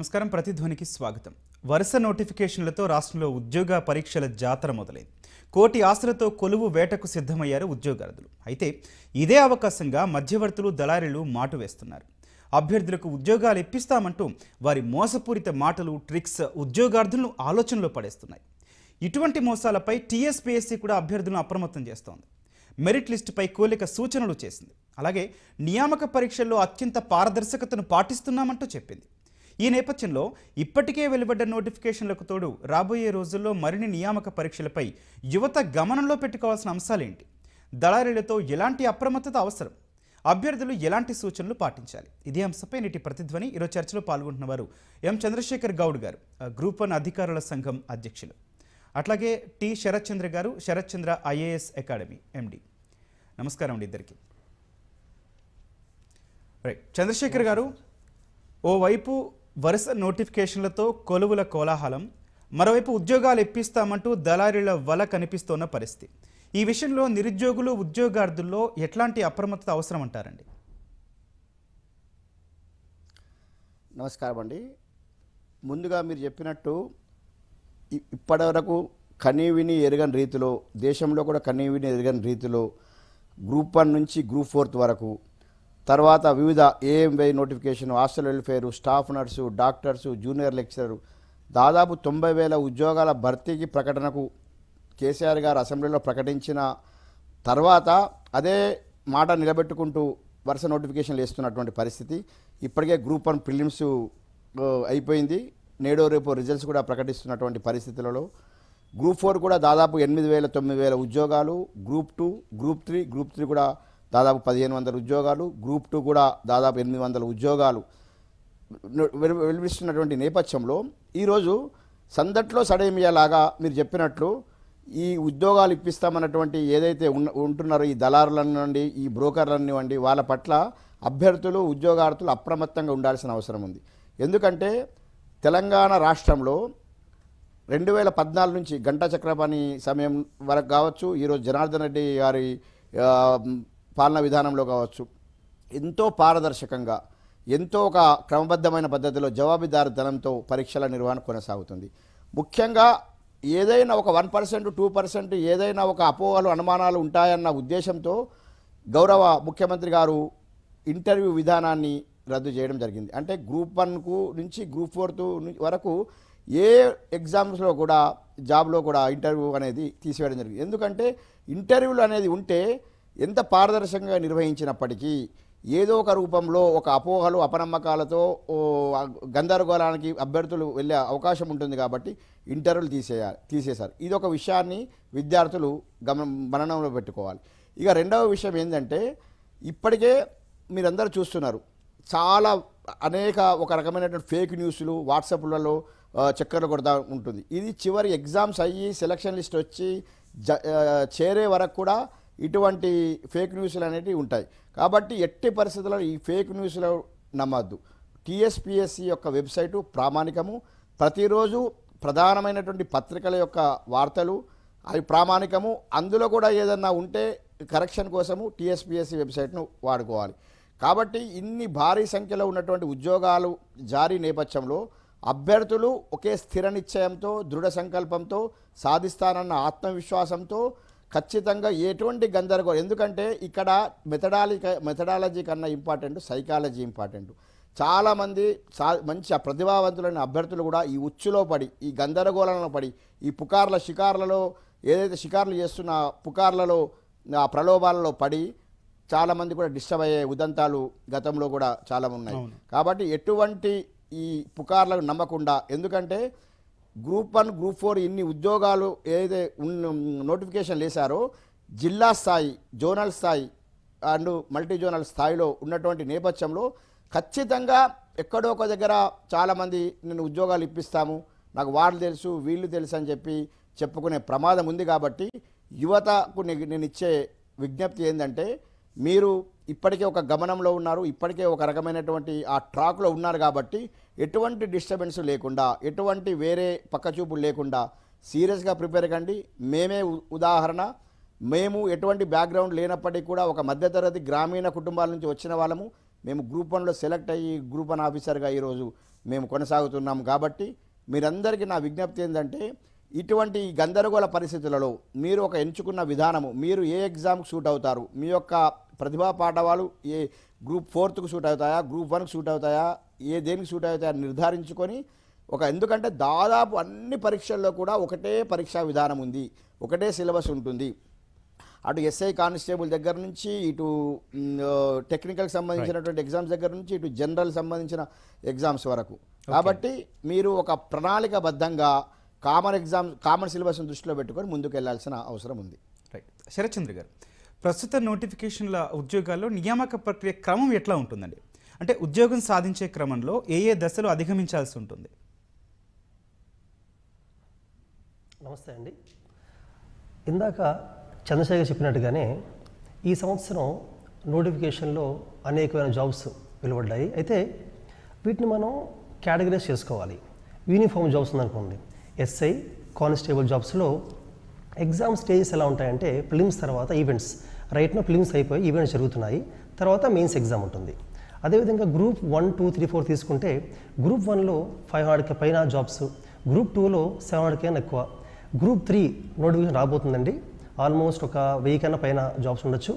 నమస్కారం ప్రతిధ్వనికి స్వాగతం వరుస నోటిఫికేషన్లతో రాష్ట్రంలో ఉద్యోగ పరీక్షల జాతర మొదలైంది కోటి ఆశలతో కొలువు వేటకు సిద్ధమయ్యారు ఉద్యోగార్థులు అయితే ఇదే అవకాశంగా మధ్యవర్తులు దళారీలు మాటు వేస్తున్నారు అభ్యర్థులకు ఉద్యోగాలు ఇప్పిస్తామంటూ వారి మోసపూరిత మాటలు ట్రిక్స్ ఉద్యోగార్థులను ఆలోచనలో పడేస్తున్నాయి ఇటువంటి మోసాలపై టీఎస్పీఎస్సీ కూడా అభ్యర్థులను అప్రమత్తం చేస్తోంది మెరిట్ లిస్టుపై కోలిక సూచనలు చేసింది అలాగే నియామక పరీక్షల్లో అత్యంత పారదర్శకతను పాటిస్తున్నామంటూ చెప్పింది ఈ నేపథ్యంలో ఇప్పటికే వెలువడ్డ నోటిఫికేషన్లకు తోడు రాబోయే రోజుల్లో మరిన్ని నియామక పరీక్షలపై యువత గమనంలో పెట్టుకోవాల్సిన అంశాలేంటి దళారీలతో ఎలాంటి అప్రమత్తత అవసరం అభ్యర్థులు ఎలాంటి సూచనలు పాటించాలి ఇదే అంశంపై నేటి ప్రతిధ్వని ఈరోజు చర్చలో పాల్గొంటున్న వారు ఎం చంద్రశేఖర్ గౌడ్ గారు గ్రూప్ వన్ అధికారుల సంఘం అధ్యక్షులు అట్లాగే టి శరత్ చంద్ర గారు Sarath Chandra IAS academy MD నమస్కారం అండి ఇద్దరికి రైట్ చంద్రశేఖర్ గారు ఓవైపు వరుస నోటిఫికేషన్లతో కొలువుల కోలాహలం మరోవైపు ఉద్యోగాలు ఇప్పిస్తామంటూ దళారీల వల కనిపిస్తోన్న పరిస్థితి ఈ విషయంలో నిరుద్యోగులు ఉద్యోగార్థుల్లో ఎట్లాంటి అప్రమత్తత అవసరం అంటారండి నమస్కారం అండి ముందుగా మీరు చెప్పినట్టు ఇప్పటివరకు కనీవిని ఎరగని రీతిలో దేశంలో కూడా కనీవిని ఎరగని రీతిలో గ్రూప్ వన్ నుంచి గ్రూప్ ఫోర్త్ వరకు తర్వాత వివిధ AMVI notification hostel welfare staff nurse doctors junior lecturer దాదాపు తొంభై వేల ఉద్యోగాల భర్తీకి ప్రకటనకు కేసీఆర్ గారు అసెంబ్లీలో ప్రకటించిన తర్వాత అదే మాట నిలబెట్టుకుంటూ వరుస నోటిఫికేషన్లు వేస్తున్నటువంటి పరిస్థితి ఇప్పటికే గ్రూప్ వన్ ప్రిలిమ్స్ అయిపోయింది నేడో రేపు రిజల్ట్స్ కూడా ప్రకటిస్తున్నటువంటి పరిస్థితులలో గ్రూప్ ఫోర్ కూడా దాదాపు ఎనిమిది వేల తొమ్మిది వేల ఉద్యోగాలు group two group three group three కూడా దాదాపు పదిహేను వందల ఉద్యోగాలు గ్రూప్ టూ కూడా దాదాపు ఎనిమిది వందల ఉద్యోగాలు వెలువరిస్తున్నటువంటి నేపథ్యంలో ఈరోజు సందట్లో సడేమియలాగా మీరు చెప్పినట్లు ఈ ఉద్యోగాలు ఇప్పిస్తామన్నటువంటి ఏదైతే ఉంటున్నారో ఈ దళారులనివ్వండి ఈ బ్రోకర్లనివ్వండి వాళ్ళ పట్ల అభ్యర్థులు ఉద్యోగార్థులు అప్రమత్తంగా ఉండాల్సిన అవసరం ఉంది ఎందుకంటే తెలంగాణ రాష్ట్రంలో రెండు వేల పద్నాలుగు నుంచి గంట చక్రపాణి సమయం వరకు కావచ్చు ఈరోజు జనార్దన్ రెడ్డి గారి పాలనా విధానంలో కావచ్చు ఎంతో పారదర్శకంగా ఎంతో ఒక క్రమబద్ధమైన పద్ధతిలో జవాబుదారుతనంతో పరీక్షల నిర్వహణ కొనసాగుతుంది ముఖ్యంగా ఏదైనా ఒక వన్ పర్సెంట్ టూ పర్సెంట్ ఏదైనా ఒక అపోహలు అనుమానాలు ఉంటాయన్న ఉద్దేశంతో గౌరవ ముఖ్యమంత్రి గారు ఇంటర్వ్యూ విధానాన్ని రద్దు చేయడం జరిగింది అంటే గ్రూప్ వన్కు నుంచి గ్రూప్ ఫోర్త్ వరకు ఏ ఎగ్జామ్స్లో కూడా జాబ్లో కూడా ఇంటర్వ్యూ అనేది తీసివేయడం జరిగింది ఎందుకంటే ఇంటర్వ్యూలు అనేది ఉంటే ఎంత పారదర్శకంగా నిర్వహించినప్పటికీ ఏదో ఒక రూపంలో ఒక అపోహలు అపనమ్మకాలతో గందరగోళానికి అభ్యర్థులు వెళ్ళే అవకాశం ఉంటుంది కాబట్టి ఇంటర్వ్యూలు తీసేయాలి తీసేశారు ఇది ఒక విషయాన్ని విద్యార్థులు గమన మననంలో పెట్టుకోవాలి ఇక రెండవ విషయం ఏంటంటే ఇప్పటికే మీరందరూ చూస్తున్నారు చాలా అనేక ఒక రకమైనటువంటి ఫేక్ న్యూస్లు వాట్సాప్లలో చక్కర్లు కొడతా ఉంటుంది ఇది చివరి ఎగ్జామ్స్ అయ్యి సెలక్షన్ లిస్ట్ వచ్చి చేరే వరకు కూడా ఇటువంటి ఫేక్ న్యూస్లు అనేవి ఉంటాయి కాబట్టి ఎట్టి పరిస్థితుల్లో ఈ ఫేక్ న్యూస్లు నమ్మద్దు టీఎస్పిఎస్సి యొక్క వెబ్సైటు ప్రామాణికము ప్రతిరోజు ప్రధానమైనటువంటి పత్రికల యొక్క వార్తలు అవి ప్రామాణికము అందులో కూడా ఏదన్నా ఉంటే కరెక్షన్ కోసము టీఎస్పిఎస్సి వెబ్సైట్ను వాడుకోవాలి కాబట్టి ఇన్ని భారీ సంఖ్యలో ఉన్నటువంటి ఉద్యోగాలు జారీ నేపథ్యంలో అభ్యర్థులు ఒకే స్థిర నిశ్చయంతో దృఢ సంకల్పంతో సాధిస్తానన్న ఆత్మవిశ్వాసంతో ఖచ్చితంగా ఎటువంటి గందరగోళం ఎందుకంటే ఇక్కడ మెథడాలజీ మెథడాలజీ కన్నా ఇంపార్టెంట్ సైకాలజీ ఇంపార్టెంట్ చాలామంది సా మంచి ప్రతిభావంతులైన అభ్యర్థులు కూడా ఈ ఉచ్చులో పడి ఈ గందరగోళంలో పడి ఈ పుకార్ల షికార్లలో ఏదైతే షికార్లు చేస్తున్న పుకార్లలో ఆ ప్రలోభాలలో పడి చాలామంది కూడా డిస్టర్బ్ అయ్యే ఉదంతాలు గతంలో కూడా చాలా ఉన్నాయి కాబట్టి ఎటువంటి ఈ పుకార్లకు నమ్మకుండా ఎందుకంటే గ్రూప్ వన్ గ్రూప్ ఫోర్ ఇన్ని ఉద్యోగాలు ఏదైతే నోటిఫికేషన్ లేసారో జిల్లా స్థాయి జోనల్ స్థాయి అండ్ మల్టీ జోనల్ స్థాయిలో ఉన్నటువంటి నేపథ్యంలో ఖచ్చితంగా ఎక్కడో ఒక దగ్గర చాలామంది నేను ఉద్యోగాలు ఇప్పిస్తాము నాకు వాళ్ళు తెలుసు వీళ్ళు తెలుసు అని చెప్పి చెప్పుకునే ప్రమాదం ఉంది కాబట్టి యువతకు నేను ఇచ్చే విజ్ఞప్తి ఏంటంటే మీరు ఇప్పటికే ఒక గమనంలో ఉన్నారు ఇప్పటికే ఒక రకమైనటువంటి ఆ ట్రాక్లో ఉన్నారు కాబట్టి ఎటువంటి డిస్టర్బెన్స్ లేకుండా ఎటువంటి వేరే పక్కచూపులు లేకుండా సీరియస్గా ప్రిపేర్ కండి మేమే ఉదాహరణ మేము ఎటువంటి బ్యాక్గ్రౌండ్ లేనప్పటికీ కూడా ఒక మధ్యతరగతి గ్రామీణ కుటుంబాల నుంచి వచ్చిన వాళ్ళము మేము గ్రూప్ వన్లో సెలెక్ట్ అయ్యి గ్రూప్ వన్ ఆఫీసర్గా ఈరోజు మేము కొనసాగుతున్నాము కాబట్టి మీరందరికీ నా విజ్ఞప్తి ఏంటంటే ఇటువంటి గందరగోళ పరిస్థితులలో మీరు ఒక ఎంచుకున్న విధానము మీరు ఏ ఎగ్జామ్కి సూట్ అవుతారు మీ యొక్క ప్రతిభా పాఠవాలు ఏ గ్రూప్ ఫోర్త్కు సూట్ అవుతాయా గ్రూప్ వన్కి సూట్ అవుతాయా ఏ దేనికి సూట్ అవుతాయా నిర్ధారించుకొని ఒక ఎందుకంటే దాదాపు అన్ని పరీక్షల్లో కూడా ఒకటే పరీక్షా విధానం ఉంది ఒకటే సిలబస్ ఉంటుంది అటు ఎస్ఐ కానిస్టేబుల్ దగ్గర నుంచి ఇటు టెక్నికల్కి సంబంధించినటువంటి ఎగ్జామ్స్ దగ్గర నుంచి ఇటు జనరల్ సంబంధించిన ఎగ్జామ్స్ వరకు కాబట్టి మీరు ఒక ప్రణాళికబద్ధంగా కామన్ ఎగ్జామ్ కామన్ సిలబస్ను దృష్టిలో పెట్టుకొని ముందుకు వెళ్లాల్సిన అవసరం ఉంది రైట్ శరత్చంద్ర గారు ప్రస్తుత నోటిఫికేషన్ల ఉద్యోగాల్లో నియామక ప్రక్రియ క్రమం ఎట్లా ఉంటుందండి అంటే ఉద్యోగం సాధించే క్రమంలో ఏ ఏ దశలు అధిగమించాల్సి ఉంటుంది నమస్తే అండి ఇందాక చంద్రశేఖర్ చెప్పినట్టుగానే ఈ సంవత్సరం నోటిఫికేషన్లో అనేకమైన జాబ్స్ వెలువడ్డాయి అయితే వీటిని మనం కేటగరైజ్ చేసుకోవాలి యూనిఫామ్ జాబ్స్ ఉందనుకోండి ఎస్ఐ కానిస్టేబుల్ జాబ్స్లో ఎగ్జామ్ స్టేజెస్ ఎలా ఉంటాయంటే ఫిలిమ్స్ తర్వాత ఈవెంట్స్ రైట్నో ఫిలిమ్స్ అయిపోయి ఈవెంట్స్ జరుగుతున్నాయి తర్వాత మెయిన్స్ ఎగ్జామ్ ఉంటుంది అదేవిధంగా group one two three four తీసుకుంటే గ్రూప్ వన్లో ఫైవ్ హండ్రెడ్కి పైన జాబ్స్ గ్రూప్ టూలో సెవెన్ హండ్రెడ్ కైనా ఎక్కువ గ్రూప్ త్రీ నోటిఫికేషన్ రాబోతుందండి ఆల్మోస్ట్ ఒక వెయ్యి పైన జాబ్స్ ఉండొచ్చు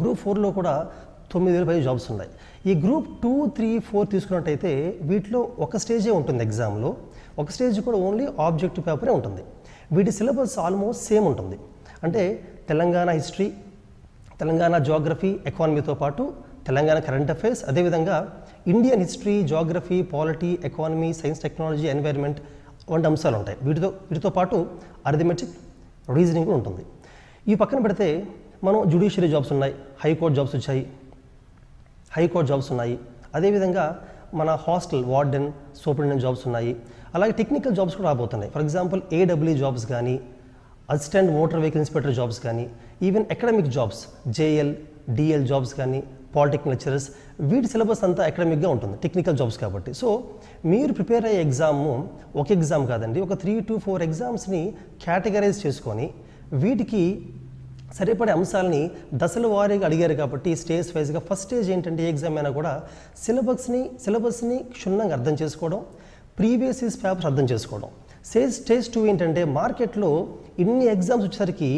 గ్రూప్ ఫోర్లో కూడా తొమ్మిది వేల పైన జాబ్స్ ఉన్నాయి ఈ గ్రూప్ టూ త్రీ ఫోర్ తీసుకున్నట్టయితే వీటిలో ఒక స్టేజే ఉంటుంది ఎగ్జామ్లో ఒక స్టేజ్ కూడా ఓన్లీ ఆబ్జెక్టివ్ పేపరే ఉంటుంది వీటి సిలబస్ ఆల్మోస్ట్ సేమ్ ఉంటుంది అంటే తెలంగాణ హిస్టరీ తెలంగాణ జోగ్రఫీ ఎకానమీతో పాటు తెలంగాణ కరెంట్ అఫైర్స్ అదేవిధంగా Indian history geography polity economy science technology environment వంటి అంశాలు ఉంటాయి వీటితో వీటితో పాటు అర్థమెటిక్ రీజనింగ్ ఉంటుంది ఈ పక్కన పెడితే మనం జ్యుడిషియరీ జాబ్స్ ఉన్నాయి హైకోర్టు జాబ్స్ వచ్చాయి హైకోర్టు జాబ్స్ ఉన్నాయి అదేవిధంగా మన హాస్టల్ వార్డెన్ సూపరింటెండెంట్ జాబ్స్ ఉన్నాయి అలాగే టెక్నికల్ జాబ్స్ కూడా రాబోతున్నాయి ఫర్ ఎగ్జాంపుల్ ఏడబ్ల్యూ జాబ్స్ కానీ assistant motor vehicle inspector jobs కానీ even academic jobs JL DL jobs కానీ పాలిటెక్నిక్ లెక్చరర్స్ వీటి సిలబస్ అంతా అకాడమిక్గా ఉంటుంది టెక్నికల్ జాబ్స్ కాబట్టి సో మీరు ప్రిపేర్ అయ్యే ఎగ్జామ్ ఒక ఎగ్జామ్ కాదండి ఒక త్రీ టు ఫోర్ ఎగ్జామ్స్ని కేటగరైజ్ చేసుకొని వీటికి సరిపడే అంశాలని దశల వారీగా అడిగారు కాబట్టి స్టేజ్ వైజ్గా ఫస్ట్ స్టేజ్ ఏంటంటే ఏ ఎగ్జామ్ అయినా కూడా సిలబస్ని సిలబస్ని క్షుణ్ణంగా అర్థం చేసుకోవడం ప్రీవియస్ ఇయర్స్ పేపర్స్ అర్థం చేసుకోవడం సేజ్ స్టేజ్ టూ ఏంటంటే మార్కెట్లో ఇన్ని ఎగ్జామ్స్ వచ్చేసరికి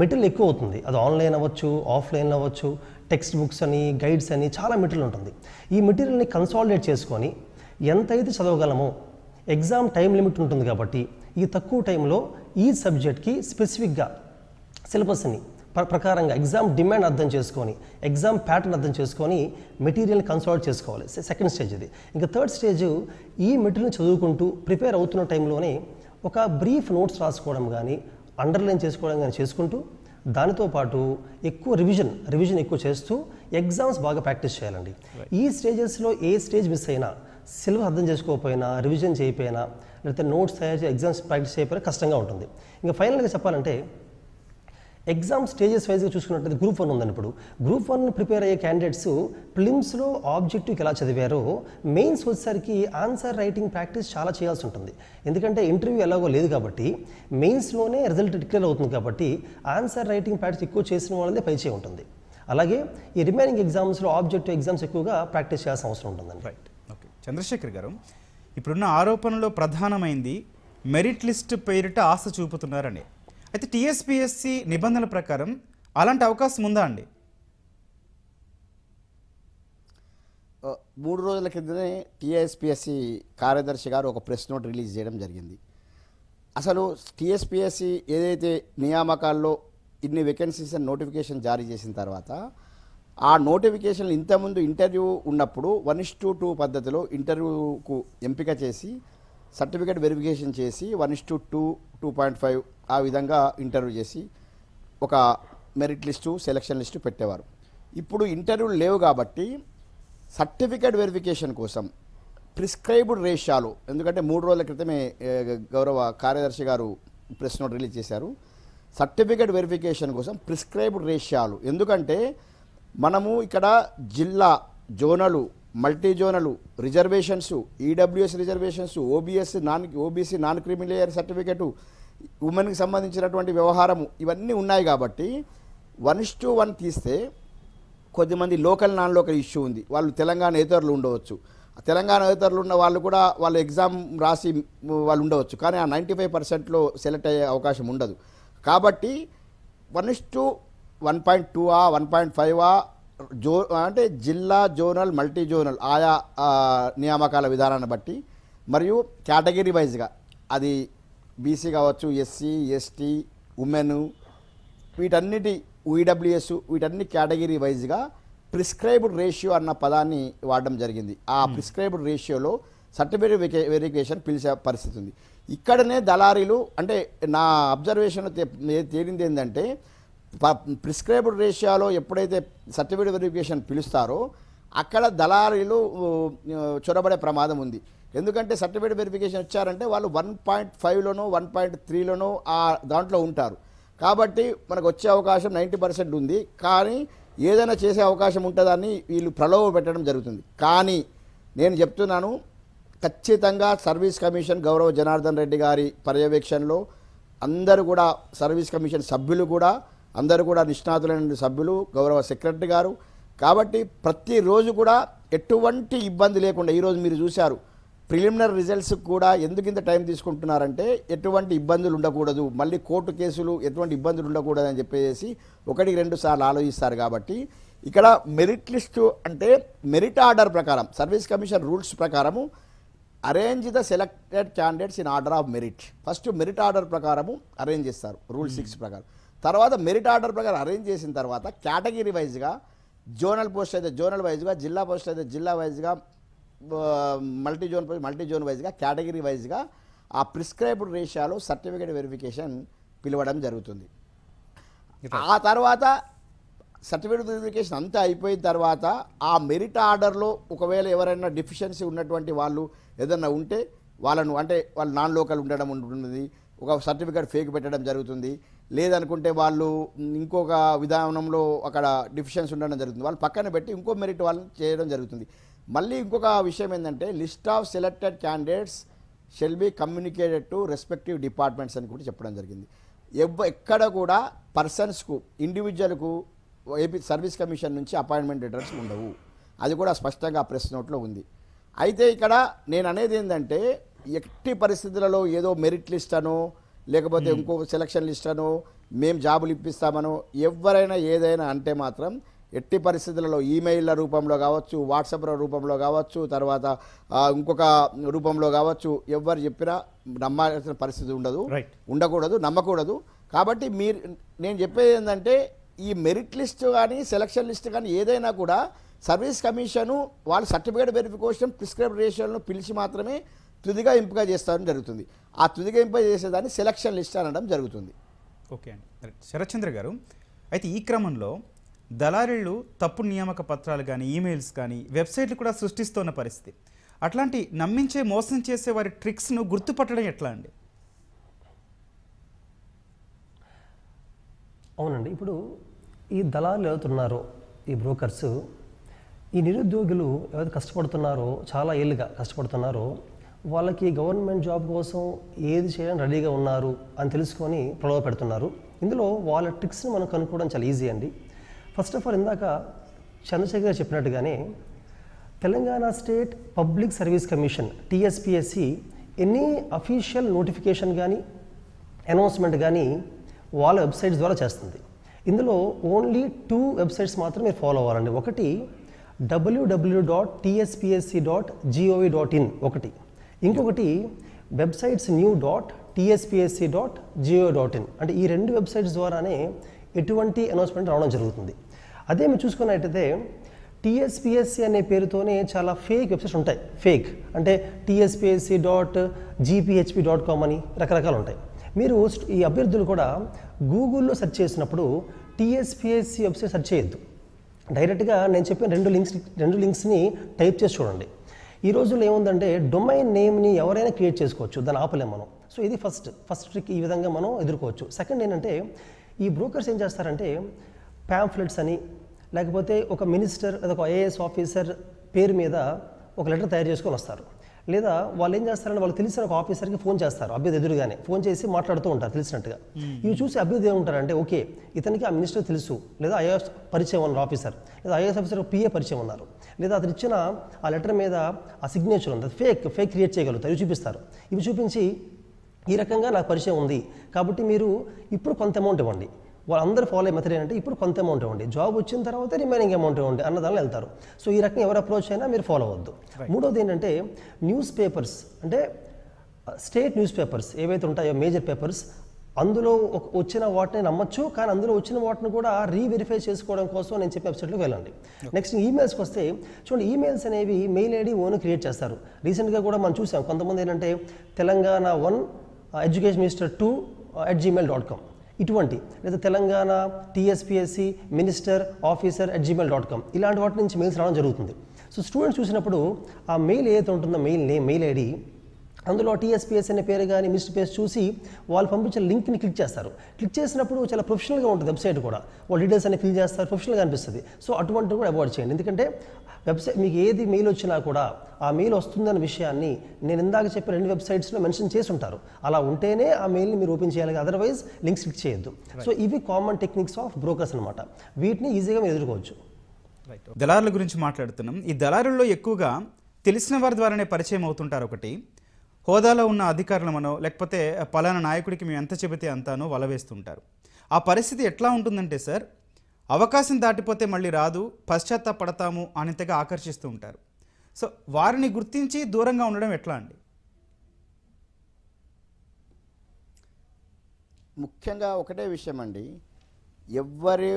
మెటీరియల్ ఎక్కువ అవుతుంది అది ఆన్లైన్ అవ్వచ్చు ఆఫ్లైన్ అవ్వచ్చు టెక్స్ట్ బుక్స్ అని గైడ్స్ అని చాలా మెటీరియల్ ఉంటుంది ఈ మెటీరియల్ని కన్సాలిడేట్ చేసుకొని ఎంతైతే చదవగలమో ఎగ్జామ్ టైం లిమిట్ ఉంటుంది కాబట్టి ఈ తక్కువ టైంలో ఈ సబ్జెక్ట్కి స్పెసిఫిక్గా సిలబస్ని ప్రకారంగా ఎగ్జామ్ డిమాండ్ అర్థం చేసుకొని ఎగ్జామ్ ప్యాటర్న్ అర్థం చేసుకొని మెటీరియల్ కన్సల్ట్ చేసుకోవాలి సెకండ్ స్టేజ్ ఇది ఇంకా థర్డ్ స్టేజ్ ఈ మెటీరియల్ని చదువుకుంటూ ప్రిపేర్ అవుతున్న టైంలోనే ఒక బ్రీఫ్ నోట్స్ రాసుకోవడం కానీ అండర్లైన్ చేసుకోవడం కానీ చేసుకుంటూ దానితో పాటు ఎక్కువ రివిజన్ రివిజన్ ఎక్కువ చేస్తూ ఎగ్జామ్స్ బాగా ప్రాక్టీస్ చేయాలండి ఈ స్టేజెస్లో ఏ స్టేజ్ మిస్ అయినా సిలబస్ అర్థం చేసుకోకపోయినా రివిజన్ చేయకపోయినా లేకపోతే నోట్స్ తయారు చేసి ఎగ్జామ్స్ ప్రాక్టీస్ చేయకపోయినా కష్టంగా ఉంటుంది ఇంకా ఫైనల్గా చెప్పాలంటే ఎగ్జామ్ స్టేజెస్ వైజ్గా చూసుకున్నట్టు గ్రూప్ వన్ ఉంది ఇప్పుడు గ్రూప్ వన్ ప్రిపేర్ అయ్యే క్యాండిడేట్స్ ప్లిమ్స్లో ఆబ్జెక్టివ్కి ఎలా చదివారో మెయిన్స్ వచ్చేసరికి ఆన్సర్ రైటింగ్ ప్రాక్టీస్ చాలా చేయాల్సి ఉంటుంది ఎందుకంటే ఇంటర్వ్యూ ఎలాగో లేదు కాబట్టి మెయిన్స్లోనే రిజల్ట్ డిక్లేర్ అవుతుంది కాబట్టి ఆన్సర్ రైటింగ్ ప్రాక్టీస్ ఎక్కువ చేసిన వాళ్ళదే పైచే ఉంటుంది అలాగే ఈ రిమైనింగ్ ఎగ్జామ్స్లో ఆబ్జెక్టివ్ ఎగ్జామ్స్ ఎక్కువగా ప్రాక్టీస్ చేయాల్సిన అవసరం ఉంటుందండి రైట్ ఓకే చంద్రశేఖర్ గారు ఇప్పుడున్న ఆరోపణలో ప్రధానమైంది మెరిట్ లిస్ట్ పేరిట ఆశ చూపుతున్నారని అయితే టిఎస్పిఎస్సి నిబంధనల ప్రకారం అలాంటి అవకాశం ఉందా అండి మూడు రోజుల కిందనే టిఎస్పిఎస్సి కార్యదర్శి గారు ఒక ప్రెస్ నోట్ రిలీజ్ చేయడం జరిగింది అసలు టిఎస్పిఎస్సి ఏదైతే నియామకాల్లో ఇన్ని వేకెన్సీస్ అని నోటిఫికేషన్ జారీ చేసిన తర్వాత ఆ నోటిఫికేషన్ ఇంతకుముందు ఇంటర్వ్యూ ఉన్నప్పుడు వన్ ఇస్ టు టూ పద్ధతిలో ఇంటర్వ్యూకు ఎంపిక చేసి సర్టిఫికేట్ వెరిఫికేషన్ చేసి one is to two two point five ఆ విధంగా ఇంటర్వ్యూ చేసి ఒక మెరిట్ లిస్టు సెలక్షన్ లిస్టు పెట్టేవారు ఇప్పుడు ఇంటర్వ్యూలు లేవు కాబట్టి సర్టిఫికేట్ వెరిఫికేషన్ కోసం ప్రిస్క్రైబ్డ్ రేషియాలు ఎందుకంటే మూడు రోజుల క్రితమే గౌరవ కార్యదర్శి గారు ప్రెస్ నోట్ రిలీజ్ చేశారు సర్టిఫికేట్ వెరిఫికేషన్ కోసం ప్రిస్క్రైబ్డ్ రేషియాలు ఎందుకంటే మనము ఇక్కడ జిల్లా జోనలు మల్టీ జోనలు reservations EWS reservations OBC non OBC non creamy layer certificate ఉమెన్కి సంబంధించినటువంటి వ్యవహారము ఇవన్నీ ఉన్నాయి కాబట్టి వన్ టు వన్ తీస్తే కొద్దిమంది లోకల్ నాన్ లోకల్ ఇష్యూ ఉంది వాళ్ళు తెలంగాణ ఇతరులు ఉండవచ్చు తెలంగాణ ఇతరులు ఉన్న వాళ్ళు కూడా వాళ్ళు ఎగ్జామ్ రాసి వాళ్ళు ఉండవచ్చు కానీ ఆ నైంటీ ఫైవ్ పర్సెంట్లో సెలెక్ట్ అయ్యే అవకాశం ఉండదు కాబట్టి one is to one point two ఆ వన్ పాయింట్ ఫైవ్ ఆ జో అంటే జిల్లా జోనల్ మల్టీ జోనల్ ఆయా నియామకాల విధానాన్ని బట్టి మరియు కేటగిరీ వైజ్గా అది బీసీ కావచ్చు ఎస్సీ ఎస్టీ ఉమెన్ వీటన్నిటి ఈడబ్ల్యూఎస్ e వీటన్ని కేటగిరీ వైజ్గా ప్రిస్క్రైబ్డ్ రేషియో అన్న పదాన్ని వాడడం జరిగింది ఆ hmm. ప్రిస్క్రైబ్డ్ రేషియోలో సర్టిఫికేట్ వెరిఫికేషన్ పిలిచే పరిస్థితి ఉంది ఇక్కడనే దళారీలు అంటే నా అబ్జర్వేషన్ తేలింది ఏంటంటే ప్రిస్క్రైబ్డ్ రేషియాలో ఎప్పుడైతే సర్టిఫికేట్ వెరిఫికేషన్ పిలుస్తారో అక్కడ దళారీలు చొరబడే ప్రమాదం ఉంది ఎందుకంటే సర్టిఫికేట్ వెరిఫికేషన్ వచ్చారంటే వాళ్ళు వన్ పాయింట్ ఫైవ్లోనో వన్ పాయింట్ త్రీలోనో ఆ దాంట్లో ఉంటారు కాబట్టి మనకు వచ్చే అవకాశం నైంటీ పర్సెంట్ ఉంది కానీ ఏదైనా చేసే అవకాశం ఉంటుందని వీళ్ళు ప్రలోభ పెట్టడం జరుగుతుంది కానీ నేను చెప్తున్నాను ఖచ్చితంగా సర్వీస్ కమిషన్ గౌరవ జనార్దన్ రెడ్డి గారి పర్యవేక్షణలో అందరూ కూడా సర్వీస్ కమిషన్ సభ్యులు కూడా అందరూ కూడా నిష్ణాతులైన సభ్యులు గౌరవ సెక్రటరీ గారు కాబట్టి ప్రతిరోజు కూడా ఎటువంటి ఇబ్బంది లేకుండా ఈరోజు మీరు చూశారు ప్రిలిమినరీ రిజల్ట్స్ కూడా ఎందుకు ఇంత టైం తీసుకుంటున్నారంటే ఎటువంటి ఇబ్బందులు ఉండకూడదు మళ్ళీ కోర్టు కేసులు ఎటువంటి ఇబ్బందులు ఉండకూడదు అని చెప్పేసి ఒకటి రెండు సార్లు ఆలోచిస్తారు కాబట్టి ఇక్కడ మెరిట్ లిస్టు అంటే మెరిట్ ఆర్డర్ ప్రకారం సర్వీస్ కమిషన్ రూల్స్ ప్రకారము arrange the selected candidates in order of merit first merit order ప్రకారము అరేంజ్ చేస్తారు రూల్ సిక్స్ hmm. ప్రకారం తర్వాత మెరిట్ ఆర్డర్ ప్రకారం అరేంజ్ చేసిన తర్వాత కేటగిరీ వైజ్గా జోనల్ పోస్ట్ అయితే జోనల్ వైజ్గా జిల్లా పోస్ట్ అయితే జిల్లా వైజ్గా మల్టీ జోన్ మల్టీ జోన్ వైజ్గా కేటగిరీ వైజ్గా ఆ ప్రిస్క్రైబ్డ్ రేషియాలో సర్టిఫికేట్ వెరిఫికేషన్ పిలవడం జరుగుతుంది ఆ తర్వాత సర్టిఫికేట్ వెరిఫికేషన్ అంతా అయిపోయిన తర్వాత ఆ మెరిట్ ఆర్డర్లో ఒకవేళ ఎవరైనా డిఫిషియన్సీ ఉన్నటువంటి వాళ్ళు ఏదన్నా ఉంటే వాళ్ళను అంటే వాళ్ళు నాన్ లోకల్ ఉండడం ఉంటుంది ఒక సర్టిఫికేట్ ఫేక్ పెట్టడం జరుగుతుంది లేదనుకుంటే వాళ్ళు ఇంకొక విధానంలో అక్కడ డిఫిషియన్సీ ఉండడం జరుగుతుంది వాళ్ళు పక్కన పెట్టి ఇంకో మెరిట్ వాళ్ళని చేయడం జరుగుతుంది మళ్ళీ ఇంకొక విషయం ఏంటంటే list of selected candidates shall be communicated to respective departments అని కూడా చెప్పడం జరిగింది ఎవ్ ఎక్కడ కూడా పర్సన్స్కు ఇండివిజువల్కు ఏపీ సర్వీస్ కమిషన్ నుంచి అపాయింట్మెంట్ లెటర్స్ ఉండవు అది కూడా స్పష్టంగా ప్రెస్ నోట్లో ఉంది అయితే ఇక్కడ నేను అనేది ఏంటంటే ఎట్టి పరిస్థితులలో ఏదో మెరిట్ లిస్ట్ అనో లేకపోతే hmm. ఇంకో సెలక్షన్ లిస్ట్ అనో మేము జాబులు ఇప్పిస్తామనో ఎవరైనా ఏదైనా అంటే మాత్రం ఎట్టి పరిస్థితులలో ఈమెయిల్ల రూపంలో కావచ్చు వాట్సాప్ రూపంలో కావచ్చు తర్వాత ఇంకొక రూపంలో కావచ్చు ఎవరు చెప్పినా నమ్మాల్సిన పరిస్థితి ఉండదు ఉండకూడదు నమ్మకూడదు కాబట్టి మీరు నేను చెప్పేది ఏంటంటే ఈ మెరిట్ లిస్ట్ కానీ సెలక్షన్ లిస్ట్ కానీ ఏదైనా కూడా సర్వీస్ కమిషను వాళ్ళు సర్టిఫికేట్ వెరిఫికేషన్ ప్రిస్క్రైబ్ రేషన్ను పిలిచి మాత్రమే తుదిగా ఎంపిక చేస్తారని జరుగుతుంది ఆ తుదిగా ఎంపిక చేసేదాన్ని సెలక్షన్ లిస్ట్ అనడం జరుగుతుంది ఓకే అండి శరత్చంద్ర గారు అయితే ఈ క్రమంలో దళారీలు తప్పు నియామక పత్రాలు కానీ ఈమెయిల్స్ కానీ వెబ్సైట్లు కూడా సృష్టిస్తున్న పరిస్థితి అట్లాంటి నమ్మించే మోసం చేసే వారి ట్రిక్స్ను గుర్తుపట్టడం ఎట్లా అండి అవునండి ఇప్పుడు ఈ దళారులు ఎవరుతున్నారో ఈ బ్రోకర్స్ ఈ నిరుద్యోగులు ఎవరు కష్టపడుతున్నారో చాలా ఏళ్ళుగా కష్టపడుతున్నారో వాళ్ళకి గవర్నమెంట్ జాబ్ కోసం ఏది చేయడానికి రెడీగా ఉన్నారు అని తెలుసుకొని ప్రలోభ పెడుతున్నారు ఇందులో వాళ్ళ ట్రిక్స్ని మనం కనుక్కోవడం చాలా ఈజీ అండి ఫస్ట్ ఆఫ్ ఆల్ ఇందాక చంద్రశేఖర్ గారు చెప్పినట్టుగానే Telangana state public service commission TSPSC any official notification కానీ అనౌన్స్మెంట్ కానీ వాళ్ళ వెబ్సైట్స్ ద్వారా చేస్తుంది ఇందులో ఓన్లీ టూ వెబ్సైట్స్ మాత్రం మీరు ఫాలో అవ్వాలండి ఒకటి WWW dot TSPSC dot GOV dot in ఒకటి ఇంకొకటి websites new dot TSPSC dot GO dot in అంటే ఈ రెండు వెబ్సైట్స్ ద్వారానే ఎటువంటి అనౌన్స్మెంట్ రావడం జరుగుతుంది అదే మేము చూసుకున్నట్టయితే టీఎస్పిఎస్సి అనే పేరుతోనే చాలా ఫేక్ వెబ్సైట్స్ ఉంటాయి ఫేక్ అంటే TSPSC dot GPHP dot com అని రకరకాలు ఉంటాయి మీరు ఈ అభ్యర్థులు కూడా గూగుల్లో సెర్చ్ చేసినప్పుడు టీఎస్పిఎస్సి వెబ్సైట్ సెర్చ్ చేయొద్దు డైరెక్ట్గా నేను చెప్పిన రెండు లింక్స్ రెండు లింక్స్ని టైప్ చేసి చూడండి ఈ రోజుల్లో ఏముందంటే డొమైన్ నేమ్ని ఎవరైనా క్రియేట్ చేసుకోవచ్చు దాన్ని ఆపలేం మనం సో ఇది ఫస్ట్ ఫస్ట్ ట్రిక్ ఈ విధంగా మనం ఎదుర్కోవచ్చు సెకండ్ ఏంటంటే ఈ బ్రోకర్స్ ఏం చేస్తారంటే ప్యాంఫ్లెట్స్ అని లేకపోతే ఒక మినిస్టర్ లేదా ఒక ఐఏఎస్ ఆఫీసర్ పేరు మీద ఒక లెటర్ తయారు చేసుకొని వస్తారు లేదా వాళ్ళు ఏం చేస్తారని వాళ్ళు తెలిసిన ఒక ఆఫీసర్కి ఫోన్ చేస్తారు అభ్యర్థి ఎదురుగానే ఫోన్ చేసి మాట్లాడుతూ ఉంటారు తెలిసినట్టుగా ఇవి చూసి అభ్యర్థి ఏమంటారంటే ఓకే ఇతనికి ఆ మినిస్టర్ తెలుసు లేదా ఐఏఎస్ పరిచయం ఉన్నారు ఆఫీసర్ లేదా ఐఏఎస్ ఆఫీసర్ పిఏ పరిచయం ఉన్నారు లేదా అతను ఇచ్చిన ఆ లెటర్ మీద ఆ సిగ్నేచర్ ఉంది ఫేక్ ఫేక్ క్రియేట్ చేయగలుగుతారు ఇవి చూపిస్తారు ఇవి చూపించి ఈ రకంగా నాకు పరిచయం ఉంది కాబట్టి మీరు ఇప్పుడు కొంత అమౌంట్ ఇవ్వండి వాళ్ళందరూ ఫాలో అయ్యే మెథడ్ ఏంటంటే ఇప్పుడు కొంత అమౌంట్ ఇవ్వండి జాబ్ వచ్చిన తర్వాత రిమైనింగ్ అమౌంట్ ఇవ్వండి అన్న వెళ్తారు సో ఈ రకంగా ఎవరు అప్రోచ్ అయినా మీరు ఫాలో అవ్వద్దు మూడోది ఏంటంటే న్యూస్ పేపర్స్ అంటే స్టేట్ న్యూస్ పేపర్స్ ఏవైతే ఉంటాయో మేజర్ పేపర్స్ అందులో వచ్చిన వాటిని నమ్మచ్చు కానీ అందులో వచ్చిన వాటిని కూడా రీవెరిఫై చేసుకోవడం కోసం నేను చెప్పే వెబ్సైట్లోకి వెళ్ళండి నెక్స్ట్ ఈమెయిల్స్కి వస్తే చూడండి ఈమెయిల్స్ అనేవి మెయిల్ ఐడి ఓన్ క్రియేట్ చేస్తారు రీసెంట్గా కూడా మనం చూసాం కొంతమంది ఏంటంటే Telangana one education minister two at Gmail dot com ఇటువంటి లేదా Telangana TSPSC minister officer at Gmail dot com ఇలాంటి వాటి నుంచి మెయిల్స్ రావడం జరుగుతుంది సో స్టూడెంట్స్ చూసినప్పుడు ఆ మెయిల్ ఏదైతే ఉంటుందో మెయిల్ నేమ్ మెయిల్ ఐడి అందులో టీఎస్పీఎస్ అనే పేరు కానీ మిస్డ్ పేస్ చూసి వాళ్ళు పంపించిన లింక్ని క్లిక్ చేస్తారు క్లిక్ చేసినప్పుడు చాలా ప్రొఫెషనల్గా ఉంటుంది వెబ్సైట్ కూడా వాళ్ళు డీటెయిల్స్ అనే ఫిల్ చేస్తారు ప్రొఫెషనల్గా అనిపిస్తుంది సో అటువంటివి కూడా అవాయిడ్ చేయండి ఎందుకంటే వెబ్సైట్ మీకు ఏది మెయిల్ వచ్చినా కూడా ఆ మెయిల్ వస్తుందన్న విషయాన్ని నేను ఇందాక చెప్పిన రెండు వెబ్సైట్స్లో మెన్షన్ చేసి ఉంటారు అలా ఉంటేనే ఆ మెయిల్ని మీరు ఓపెన్ చేయాలి అదర్వైజ్ లింక్స్ క్లిక్ చేయొద్దు సో ఇవి కామన్ టెక్నిక్స్ ఆఫ్ బ్రోకర్స్ అనమాట వీటిని ఈజీగా మీరు ఎదుర్కోవచ్చు దళారుల గురించి మాట్లాడుతున్నాం ఈ దళారుల్లో ఎక్కువగా తెలిసిన వారి ద్వారానే పరిచయం అవుతుంటారు ఒకటి హోదాలో ఉన్న అధికారులు మనో లేకపోతే పలానా నాయకుడికి మేము ఎంత చెబితే అంతానో వలవేస్తుంటారు ఆ పరిస్థితి ఎట్లా ఉంటుందంటే సార్ అవకాశం దాటిపోతే మళ్ళీ రాదు పశ్చాత్తాపడతాము అనేంతగా ఆకర్షిస్తూ ఉంటారు సో వారిని గుర్తించి దూరంగా ఉండడం ఎట్లా అండి ముఖ్యంగా ఒకటే విషయం అండి ఎవరి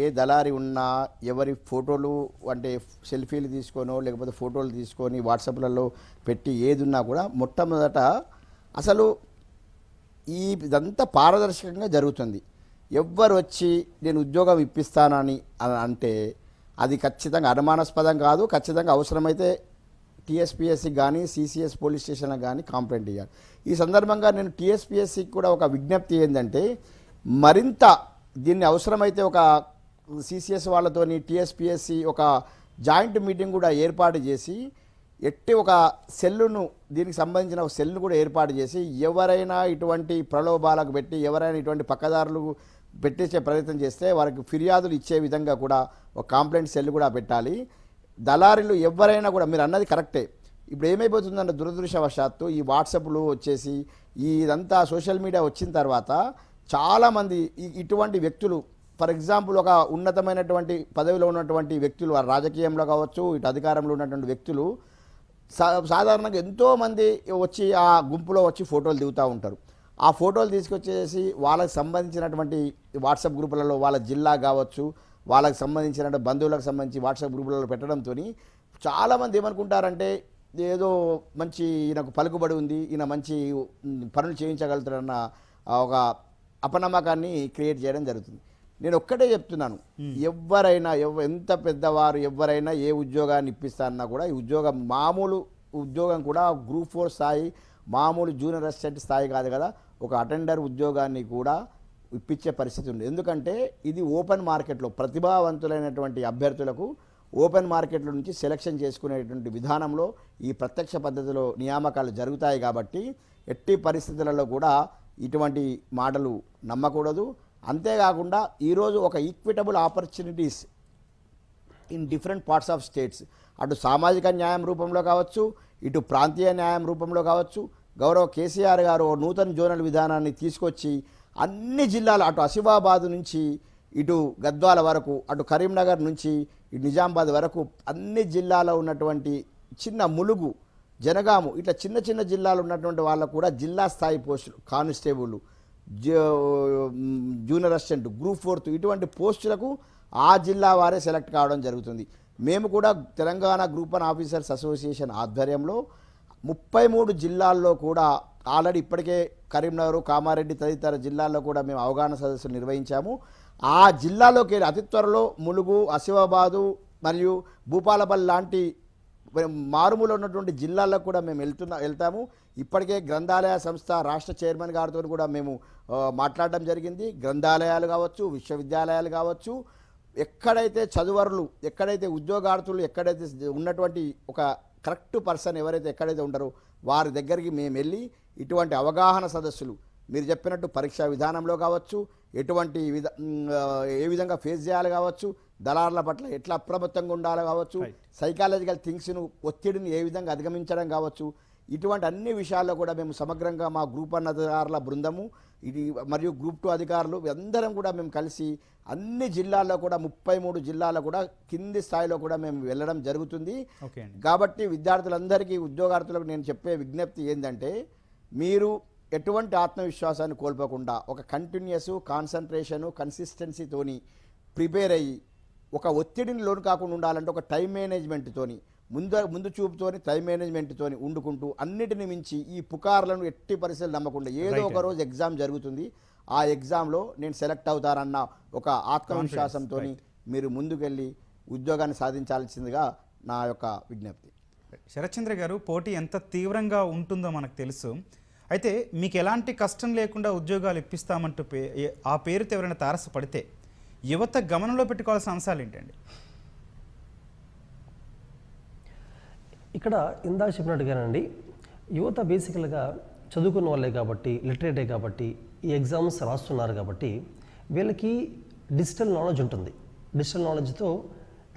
ఏ దళారి ఉన్నా ఎవరి ఫోటోలు అంటే సెల్ఫీలు తీసుకోనో లేకపోతే ఫోటోలు తీసుకొని వాట్సాప్లలో పెట్టి ఏది ఉన్నా కూడా మొట్టమొదట అసలు ఈ ఇదంతా పారదర్శకంగా జరుగుతుంది ఎవ్వరు వచ్చి నేను ఉద్యోగం ఇప్పిస్తానని అంటే అది ఖచ్చితంగా అనుమానాస్పదం కాదు ఖచ్చితంగా అవసరమైతే టీఎస్పీఎస్సీ కానీ సిసిఎస్ పోలీస్ స్టేషన్లకు కానీ కంప్లైంట్ ఇవ్వాలి ఈ సందర్భంగా నేను టీఎస్పిఎస్సికి కూడా ఒక విజ్ఞప్తి ఏంటంటే మరింత దీన్ని అవసరమైతే ఒక సిసిఎస్ వాళ్ళతోని టీఎస్పీఎస్సీ ఒక జాయింట్ మీటింగ్ కూడా ఏర్పాటు చేసి ఎట్టి ఒక సెల్లును దీనికి సంబంధించిన ఒక సెల్ను కూడా ఏర్పాటు చేసి ఎవరైనా ఇటువంటి ప్రలోభాలకు పెట్టి ఎవరైనా ఇటువంటి పక్కదారులు పెట్టేసే ప్రయత్నం చేస్తే వారికి ఫిర్యాదులు ఇచ్చే విధంగా కూడా ఒక కాంప్లైంట్ సెల్ కూడా పెట్టాలి దళారీలు ఎవరైనా కూడా మీరు అన్నది కరెక్టే ఇప్పుడు ఏమైపోతుందంటే దురదృష్టవశాత్తు ఈ వాట్సాప్లు వచ్చేసి ఈ ఇదంతా సోషల్ మీడియా వచ్చిన తర్వాత చాలామంది ఇటువంటి వ్యక్తులు ఫర్ ఎగ్జాంపుల్ ఒక ఉన్నతమైనటువంటి పదవిలో ఉన్నటువంటి వ్యక్తులు రాజకీయంలో కావచ్చు ఇటు అధికారంలో ఉన్నటువంటి వ్యక్తులు సాధారణంగా ఎంతోమంది వచ్చి ఆ గుంపులో వచ్చి ఫోటోలు దిగుతూ ఉంటారు ఆ ఫోటోలు తీసుకొచ్చేసి వాళ్ళకి సంబంధించినటువంటి వాట్సాప్ గ్రూపులలో వాళ్ళ జిల్లా కావచ్చు వాళ్ళకి సంబంధించిన బంధువులకు సంబంధించి వాట్సాప్ గ్రూపులలో పెట్టడంతో చాలామంది ఏమనుకుంటారంటే ఏదో మంచి ఈయనకు పలుకుబడి ఉంది ఈయన మంచి పనులు చేయించగలుగుతాడన్న ఒక అపనమ్మకాన్ని క్రియేట్ చేయడం జరుగుతుంది నేను ఒక్కటే చెప్తున్నాను ఎవరైనా ఎవ ఎంత పెద్దవారు ఎవరైనా ఏ ఉద్యోగాన్ని ఇప్పిస్తానన్నా కూడా ఈ ఉద్యోగం మామూలు ఉద్యోగం కూడా గ్రూప్ ఫోర్ స్థాయి మామూలు జూనియర్ అసిస్టెంట్ స్థాయి కాదు కదా ఒక అటెండర్ ఉద్యోగాన్ని కూడా ఇప్పించే పరిస్థితి ఉంది ఎందుకంటే ఇది ఓపెన్ మార్కెట్లో ప్రతిభావంతులైనటువంటి అభ్యర్థులకు ఓపెన్ మార్కెట్ల నుంచి సెలక్షన్ చేసుకునేటువంటి విధానంలో ఈ ప్రత్యక్ష పద్ధతిలో నియామకాలు జరుగుతాయి కాబట్టి ఎట్టి పరిస్థితులలో కూడా ఇటువంటి మాటలు నమ్మకూడదు అంతేకాకుండా ఈరోజు ఒక equitable opportunities in different parts of states అటు సామాజిక న్యాయం రూపంలో కావచ్చు ఇటు ప్రాంతీయ న్యాయం రూపంలో కావచ్చు గౌరవ కేసీఆర్ గారు నూతన జోనల్ విధానాన్ని తీసుకొచ్చి అన్ని జిల్లాలు అటు అసిఫాబాద్ నుంచి ఇటు గద్వాల వరకు అటు కరీంనగర్ నుంచి ఇటు నిజామాబాద్ వరకు అన్ని జిల్లాలో ఉన్నటువంటి చిన్న ములుగు జనగాము ఇట్లా చిన్న చిన్న జిల్లాలు ఉన్నటువంటి వాళ్ళకు కూడా జిల్లా స్థాయి పోస్టులు constable junior assistant group fourth ఇటువంటి పోస్టులకు ఆ జిల్లా వారే సెలెక్ట్ కావడం జరుగుతుంది మేము కూడా Telangana group and officers association ఆధ్వర్యంలో ముప్పై మూడు జిల్లాల్లో కూడా ఆల్రెడీ ఇప్పటికే కరీంనగర్ కామారెడ్డి తదితర జిల్లాల్లో కూడా మేము అవగాహన సదస్సులు నిర్వహించాము ఆ జిల్లాలోకి అతి త్వరలో ములుగు అసిఫాబాదు మరియు భూపాలపల్లి లాంటి మారుమూల ఉన్నటువంటి జిల్లాల్లో కూడా మేము వెళ్తున్నా వెళ్తాము ఇప్పటికే గ్రంథాలయ సంస్థ రాష్ట్ర చైర్మన్ గారితో కూడా మేము మాట్లాడడం జరిగింది గ్రంథాలయాలు కావచ్చు విశ్వవిద్యాలయాలు కావచ్చు ఎక్కడైతే చదువరులు ఎక్కడైతే ఉద్యోగార్థులు ఎక్కడైతే ఉన్నటువంటి ఒక కరెక్ట్ పర్సన్ ఎవరైతే ఎక్కడైతే ఉంటారో వారి దగ్గరికి మేము వెళ్ళి ఇటువంటి అవగాహన సదస్సులు మీరు చెప్పినట్టు పరీక్షా విధానంలో కావచ్చు ఎటువంటి విధ ఏ విధంగా ఫేస్ చేయాలి కావచ్చు దళారుల పట్ల ఎట్లా అప్రమత్తంగా ఉండాలి కావచ్చు సైకాలజికల్ థింగ్స్ను ఒత్తిడిని ఏ విధంగా అధిగమించడం కావచ్చు ఇటువంటి అన్ని విషయాల్లో కూడా మేము సమగ్రంగా మా గ్రూప్ అన్నదారుల బృందము ఇది మరియు గ్రూప్ టూ అధికారులు అందరం కూడా మేము కలిసి అన్ని జిల్లాల్లో కూడా ముప్పై మూడు జిల్లాలో కూడా కింది స్థాయిలో కూడా మేము వెళ్ళడం జరుగుతుంది కాబట్టి విద్యార్థులందరికీ ఉద్యోగార్థులకు నేను చెప్పే విజ్ఞప్తి ఏంటంటే మీరు ఎటువంటి ఆత్మవిశ్వాసాన్ని కోల్పోకుండా ఒక కంటిన్యూస్ కాన్సన్ట్రేషను కన్సిస్టెన్సీతోని ప్రిపేర్ అయ్యి ఒక ఒత్తిడిని లోను కాకుండా ఉండాలంటే ఒక టైం మేనేజ్మెంట్తోని ముందు ముందు చూపుతోని టైం మేనేజ్మెంట్తోని ఉండుకుంటూ అన్నిటిని మించి ఈ పుకార్లను ఎట్టి పరిస్థితులు నమ్మకుండా ఏదో ఒక రోజు ఎగ్జామ్ జరుగుతుంది ఆ ఎగ్జామ్లో నేను సెలెక్ట్ అవుతానన్న ఒక ఆత్మవిశ్వాసంతో మీరు ముందుకెళ్ళి ఉద్యోగాన్ని సాధించాల్సిందిగా నా యొక్క విజ్ఞప్తి శరత్చంద్ర గారు పోటీ ఎంత తీవ్రంగా ఉంటుందో మనకు తెలుసు అయితే మీకు ఎలాంటి కష్టం లేకుండా ఉద్యోగాలు ఇప్పిస్తామంటూ ఆ పేరుతో ఎవరైనా తారసపడితే యువత గమనంలో పెట్టుకోవాల్సిన అంశాలు ఏంటండి ఇక్కడ ఇందాక చెప్పినట్టుగానండి యువత బేసికల్గా చదువుకున్న వాళ్ళే కాబట్టి లిటరేటే కాబట్టి ఈ ఎగ్జామ్స్ రాస్తున్నారు కాబట్టి వీళ్ళకి డిజిటల్ నాలెడ్జ్ ఉంటుంది డిజిటల్ నాలెడ్జ్తో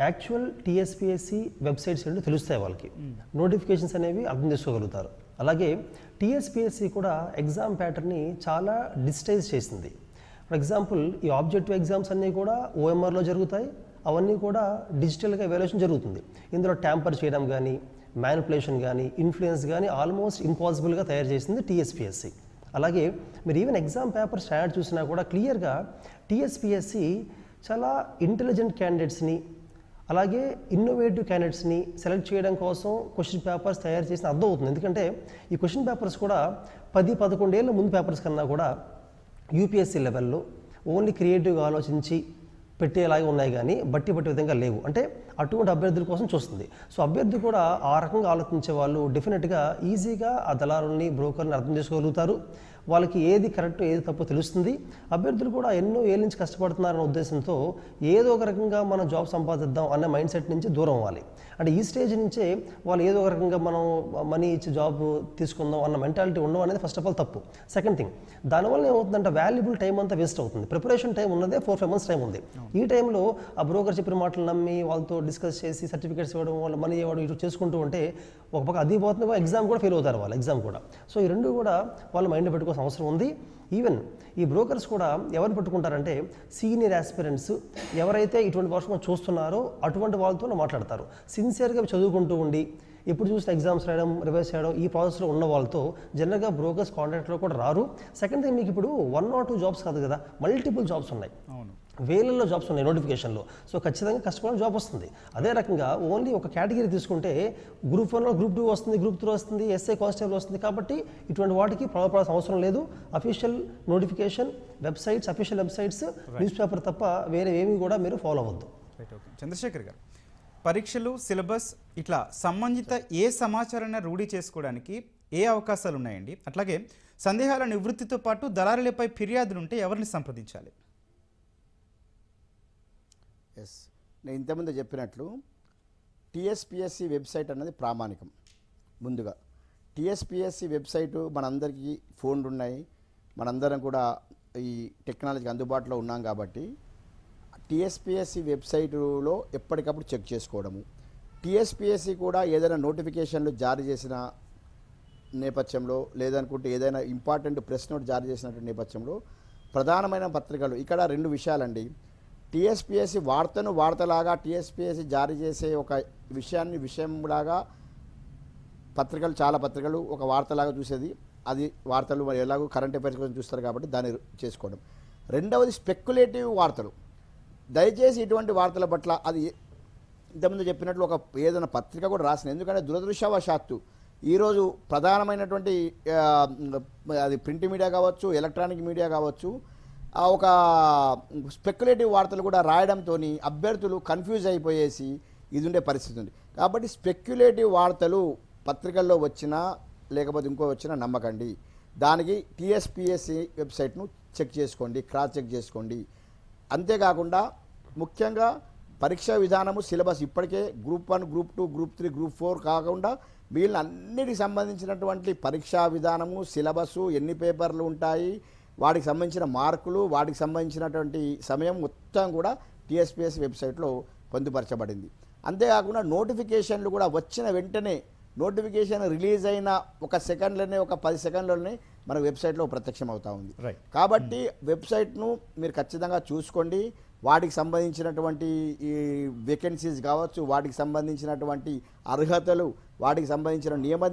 యాక్చువల్ టీఎస్పిఎస్సి వెబ్సైట్స్ అంటే తెలుస్తాయి వాళ్ళకి hmm. నోటిఫికేషన్స్ అనేవి అర్థం చేసుకోగలుగుతారు అలాగే టీఎస్పిఎస్సి కూడా ఎగ్జామ్ ప్యాటర్న్ని చాలా డిజిటైజ్ చేసింది ఫర్ ఎగ్జాంపుల్ ఈ ఆబ్జెక్టివ్ ఎగ్జామ్స్ అన్నీ కూడా ఓఎంఆర్లో జరుగుతాయి అవన్నీ కూడా డిజిటల్గా వేలేషన్ జరుగుతుంది ఇందులో ట్యాంపర్ చేయడం కానీ మ్యానిపులేషన్ కానీ ఇన్ఫ్లుయెన్స్ కానీ ఆల్మోస్ట్ ఇంపాసిబుల్గా తయారు చేసింది టీఎస్పిఎస్సి అలాగే మీరు ఈవెన్ ఎగ్జామ్ పేపర్ స్టాండర్డ్ చూసినా కూడా క్లియర్గా టీఎస్పిఎస్సి చాలా ఇంటెలిజెంట్ క్యాండిడేట్స్ని అలాగే ఇన్నోవేటివ్ క్యాండిడేట్స్ని సెలెక్ట్ చేయడం కోసం క్వశ్చన్ పేపర్స్ తయారు చేసిన అర్థం అవుతుంది ఎందుకంటే ఈ క్వశ్చన్ పేపర్స్ కూడా పది పదకొండేళ్ళ ముందు పేపర్స్ కన్నా కూడా యూపీఎస్సీ లెవెల్లో ఓన్లీ క్రియేటివ్గా ఆలోచించి పెట్టేలాగా ఉన్నాయి కానీ బట్టి పట్టే విధంగా లేవు అంటే అటువంటి అభ్యర్థుల కోసం చూస్తుంది సో అభ్యర్థి కూడా ఆ రకంగా ఆలోచించే వాళ్ళు డెఫినెట్గా ఈజీగా ఆ దళారుల్ని బ్రోకర్ని అర్థం చేసుకోగలుగుతారు వాళ్ళకి ఏది కరెక్ట్ ఏది తప్పు తెలుస్తుంది అభ్యర్థులు కూడా ఎన్నో ఏళ్ళ నుంచి కష్టపడుతున్నారనే ఉద్దేశంతో ఏదో ఒక రకంగా మనం జాబ్ సంపాదిద్దాం అనే మైండ్ సెట్ నుంచి దూరం అవ్వాలి అంటే ఈ స్టేజ్ నుంచే వాళ్ళు ఏదో ఒక రకంగా మనం మనీ ఇచ్చి జాబ్ తీసుకుందాం అన్న మెంటాలిటీ ఉండడం అనేది ఫస్ట్ ఆఫ్ ఆల్ తప్పు సెకండ్ థింగ్ దానివల్ల ఏమవుతుందంటే వాల్యుబుల్ టైం అంతా వేస్ట్ అవుతుంది ప్రిపరేషన్ టైం ఉన్నదే ఫోర్ ఫైవ్ మంత్స్ టైం ఉంది ఈ టైంలో ఆ బ్రోకర్ చెప్పిన మాటలు నమ్మి వాళ్ళతో డిస్కస్ చేసి సర్టిఫికేట్స్ ఇవ్వడం వాళ్ళ మనీ ఇవ్వడం ఇటు చేసుకుంటూ ఉంటే ఒక పక్క అది పోతుంది ఎగ్జామ్ కూడా ఫెయిల్ అవుతారు వాళ్ళు ఎగ్జామ్ కూడా సో ఈ రెండు కూడా వాళ్ళు మైండ్ పెట్టుకోవాల్సిన అవసరం ఉంది ఈవెన్ ఈ బ్రోకర్స్ కూడా ఎవరిని పట్టుకుంటారంటే సీనియర్ ఆస్పిరెంట్స్ ఎవరైతే ఇటువంటి కోసం చూస్తున్నారో అటువంటి వాళ్ళతో మాట్లాడతారు సిన్సియర్గా చదువుకుంటూ ఉండి ఎప్పుడు చూసిన ఎగ్జామ్స్ రాయడం రివైజ్ చేయడం ఈ ప్రాసెస్లో ఉన్న వాళ్ళతో జనరల్గా బ్రోకర్స్ కాంటాక్ట్లో కూడా రారు సెకండ్ థింగ్ మీకు ఇప్పుడు వన్ ఆర్ టూ జాబ్స్ కాదు కదా మల్టిపుల్ జాబ్స్ ఉన్నాయి అవును వేలల్లో జాబ్స్ ఉన్నాయి నోటిఫికేషన్లో సో ఖచ్చితంగా కష్టపడిన జాబ్ వస్తుంది అదే రకంగా ఓన్లీ ఒక కేటగిరీ తీసుకుంటే గ్రూప్ వన్లో గ్రూప్ టూ వస్తుంది గ్రూప్ త్రీ వస్తుంది ఎస్ఏ కాన్స్టేబుల్ వస్తుంది కాబట్టి ఇటువంటి వాటికి ప్రభావపడాల్సిన అవసరం లేదు official notification websites official websites news paper తప్ప వేరే ఏమీ కూడా మీరు ఫాలో అవ్వద్దు చంద్రశేఖర్ గారు పరీక్షలు సిలబస్ ఇట్లా సంబంధిత ఏ సమాచారాన్ని రూఢీ చేసుకోవడానికి ఏ అవకాశాలు ఉన్నాయండి అట్లాగే సందేహాల నివృత్తితో పాటు దళారులపై ఫిర్యాదులు ఉంటే ఎవరిని సంప్రదించాలి ఎస్ నేను ఇంతకుముందు చెప్పినట్లు టీఎస్పిఎస్సి వెబ్సైట్ అన్నది ప్రామాణికం ముందుగా టీఎస్పిఎస్సి వెబ్సైటు మనందరికీ ఫోన్లు ఉన్నాయి మనందరం కూడా ఈ టెక్నాలజీకి అందుబాటులో ఉన్నాం కాబట్టి టీఎస్పిఎస్సి వెబ్సైటులో ఎప్పటికప్పుడు చెక్ చేసుకోవడము టీఎస్పిఎస్సి కూడా ఏదైనా నోటిఫికేషన్లు జారీ చేసిన నేపథ్యంలో లేదనుకుంటే ఏదైనా ఇంపార్టెంట్ ప్రెస్ నోట్ జారీ చేసినటువంటి నేపథ్యంలో ప్రధానమైన పత్రికలు ఇక్కడ రెండు విషయాలండి టీఎస్పీఎస్సి వార్తను వార్తలాగా టీఎస్పిఎస్సి జారీ చేసే ఒక విషయాన్ని విషయంలాగా పత్రికలు చాలా పత్రికలు ఒక వార్తలాగా చూసేది అది వార్తలు మరి ఎలాగో కరెంట్ అఫైర్స్ కోసం చూస్తారు కాబట్టి దాన్ని చేసుకోవడం రెండవది స్పెక్యులేటివ్ వార్తలు దయచేసి ఇటువంటి వార్తల పట్ల అది ఇంతకుముందు చెప్పినట్లు ఒక ఏదైనా పత్రిక కూడా రాసిన ఎందుకంటే దురదృశ్యవశాత్తు ఈరోజు ప్రధానమైనటువంటి అది ప్రింట్ మీడియా కావచ్చు ఎలక్ట్రానిక్ మీడియా కావచ్చు ఒక స్పెక్యులేటివ్ వార్తలు కూడా రాయడంతో అభ్యర్థులు కన్ఫ్యూజ్ అయిపోయేసి ఇది ఉండే పరిస్థితి ఉంది కాబట్టి స్పెక్యులేటివ్ వార్తలు పత్రికల్లో వచ్చినా లేకపోతే ఇంకో వచ్చినా నమ్మకండి దానికి టీఎస్పిఎస్సి వెబ్సైట్ను చెక్ చేసుకోండి క్రాస్ చెక్ చేసుకోండి అంతేకాకుండా ముఖ్యంగా పరీక్షా విధానము సిలబస్ ఇప్పటికే group one group two group three group four కాకుండా మిగిలిన అన్నిటికి సంబంధించినటువంటి పరీక్షా విధానము సిలబస్సు ఎన్ని పేపర్లు ఉంటాయి వాటికి సంబంధించిన మార్కులు వాటికి సంబంధించినటువంటి సమయం మొత్తం కూడా టీఎస్పీఎస్ వెబ్సైట్లో పొందుపరచబడింది అంతేకాకుండా నోటిఫికేషన్లు కూడా వచ్చిన వెంటనే నోటిఫికేషన్ రిలీజ్ అయిన ఒక సెకండ్లోనే ఒక పది సెకండ్లోనే మన వెబ్సైట్లో ప్రత్యక్షం అవుతూ ఉంది కాబట్టి వెబ్సైట్ను మీరు ఖచ్చితంగా చూసుకోండి వాటికి సంబంధించినటువంటి ఈ వేకెన్సీస్ కావచ్చు వాటికి సంబంధించినటువంటి అర్హతలు వాటికి సంబంధించిన నియమ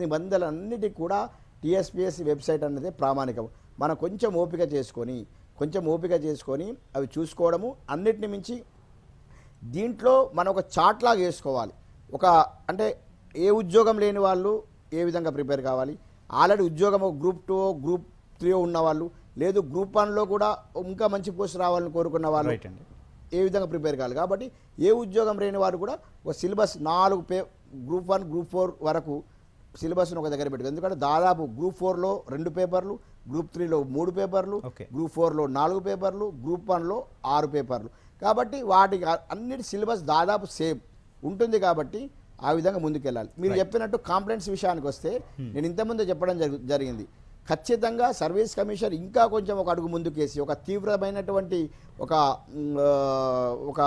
అన్నిటికీ కూడా టీఎస్పీఎస్సీ వెబ్సైట్ అనేది ప్రామాణికం మనం కొంచెం ఓపిక చేసుకొని కొంచెం ఓపిక చేసుకొని అవి చూసుకోవడము అన్నిటిని మించి దీంట్లో మనం ఒక చాట్లాగా వేసుకోవాలి ఒక అంటే ఏ ఉద్యోగం లేని వాళ్ళు ఏ విధంగా ప్రిపేర్ కావాలి ఆల్రెడీ ఉద్యోగం గ్రూప్ టూ గ్రూప్ త్రీ ఉన్నవాళ్ళు లేదు గ్రూప్ వన్లో కూడా ఇంకా మంచి పోస్ట్ రావాలని కోరుకున్న వాళ్ళు ఏ విధంగా ప్రిపేర్ కావాలి కాబట్టి ఏ ఉద్యోగం లేని వారు కూడా ఒక సిలబస్ నాలుగు పే గ్రూప్ వన్ గ్రూప్ ఫోర్ వరకు సిలబస్ను ఒక దగ్గర పెట్టుకో ఎందుకంటే దాదాపు గ్రూప్ ఫోర్లో రెండు పేపర్లు గ్రూప్ త్రీలో మూడు పేపర్లు గ్రూప్ ఫోర్లో నాలుగు పేపర్లు గ్రూప్ వన్లో ఆరు పేపర్లు కాబట్టి వాటికి అన్నిటి సిలబస్ దాదాపు సేమ్ ఉంటుంది కాబట్టి ఆ విధంగా ముందుకెళ్ళాలి మీరు చెప్పినట్టు కాంప్లైంట్స్ విషయానికి వస్తే hmm. నేను ఇంతకుముందు చెప్పడం జరిగింది ఖచ్చితంగా సర్వీస్ కమిషన్ ఇంకా కొంచెం ఒక అడుగు ముందుకేసి ఒక తీవ్రమైనటువంటి ఒక ఒక